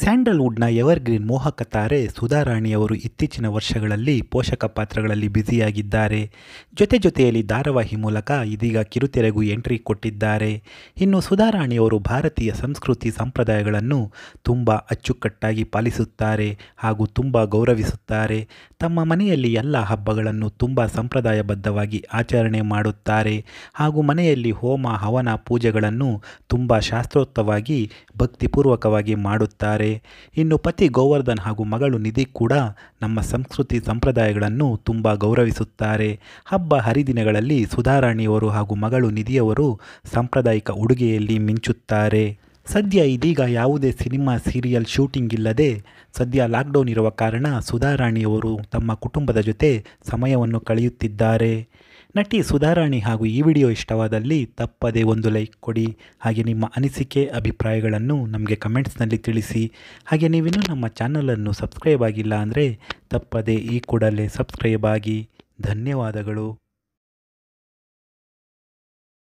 ಸ್ಯಾಂಡಲ್ವುಡ್ನ evergreen ಮೋಹಕ ತಾರೆ ಸುಧಾರಾಣಿಯವರು ಇತ್ತೀಚಿನ ವರ್ಷಗಳಲ್ಲಿ ಪೋಷಕ ಪಾತ್ರಗಳಲ್ಲಿ ಬ್ಯುಸಿಯಾಗಿದ್ದಾರೆ ಜೊತೆ ಜೊತೆಯಲ್ಲಿ ಧಾರಾವಾಹಿ ಮೂಲಕ ಇದೀಗ ಕಿರುತೆರೆಗೂ ಎಂಟ್ರಿ ಕೊಟ್ಟಿದ್ದಾರೆ ಇನ್ನು ಸುಧಾರಾಣಿಯವರು ಭಾರತೀಯ ಸಂಸ್ಕೃತಿ ಸಂಪ್ರದಾಯಗಳನ್ನು ತುಂಬ ಅಚ್ಚುಕಟ್ಟಾಗಿ ಪಾಲಿಸುತ್ತಾರೆ ಹಾಗೂ ತುಂಬ ಗೌರವಿಸುತ್ತಾರೆ ತಮ್ಮ ಮನೆಯಲ್ಲಿ ಎಲ್ಲ ಹಬ್ಬಗಳನ್ನು ತುಂಬ ಸಂಪ್ರದಾಯಬದ್ಧವಾಗಿ ಆಚರಣೆ ಮಾಡುತ್ತಾರೆ ಹಾಗೂ ಮನೆಯಲ್ಲಿ ಹೋಮ ಹವನ ಪೂಜೆಗಳನ್ನು ತುಂಬ ಶಾಸ್ತ್ರೋಕ್ತವಾಗಿ ಭಕ್ತಿಪೂರ್ವಕವಾಗಿ ಮಾಡುತ್ತಾರೆ ಇನ್ನು ಪತಿ ಗೋವರ್ಧನ್ ಹಾಗೂ ಮಗಳು ನಿಧಿ ಕೂಡ ನಮ್ಮ ಸಂಸ್ಕೃತಿ ಸಂಪ್ರದಾಯಗಳನ್ನು ತುಂಬ ಗೌರವಿಸುತ್ತಾರೆ ಹಬ್ಬ ಹರಿದಿನಗಳಲ್ಲಿ ಸುಧಾರಾಣಿಯವರು ಹಾಗೂ ಮಗಳು ನಿಧಿಯವರು ಸಾಂಪ್ರದಾಯಿಕ ಉಡುಗೆಯಲ್ಲಿ ಮಿಂಚುತ್ತಾರೆ ಸದ್ಯ ಇದೀಗ ಯಾವುದೇ ಸಿನಿಮಾ ಸೀರಿಯಲ್ ಶೂಟಿಂಗ್ ಇಲ್ಲದೆ ಸದ್ಯ ಲಾಕ್ಡೌನ್ ಇರುವ ಕಾರಣ ಸುಧಾರಾಣಿಯವರು ತಮ್ಮ ಕುಟುಂಬದ ಜೊತೆ ಸಮಯವನ್ನು ಕಳೆಯುತ್ತಿದ್ದಾರೆ ನಟಿ ಸುಧಾರಾಣಿ ಹಾಗೂ ಈ ವಿಡಿಯೋ ಇಷ್ಟವಾದಲ್ಲಿ ತಪ್ಪದೇ ಒಂದು ಲೈಕ್ ಕೊಡಿ ಹಾಗೆ ನಿಮ್ಮ ಅನಿಸಿಕೆ ಅಭಿಪ್ರಾಯಗಳನ್ನು ನಮಗೆ ಕಮೆಂಟ್ಸ್ನಲ್ಲಿ ತಿಳಿಸಿ ಹಾಗೆ ನೀವಿನ್ನೂ ನಮ್ಮ ಚಾನಲನ್ನು ಸಬ್ಸ್ಕ್ರೈಬ್ ಆಗಿಲ್ಲ ಅಂದರೆ ತಪ್ಪದೇ ಈ ಕೂಡಲೇ ಸಬ್ಸ್ಕ್ರೈಬ್ ಆಗಿ ಧನ್ಯವಾದಗಳು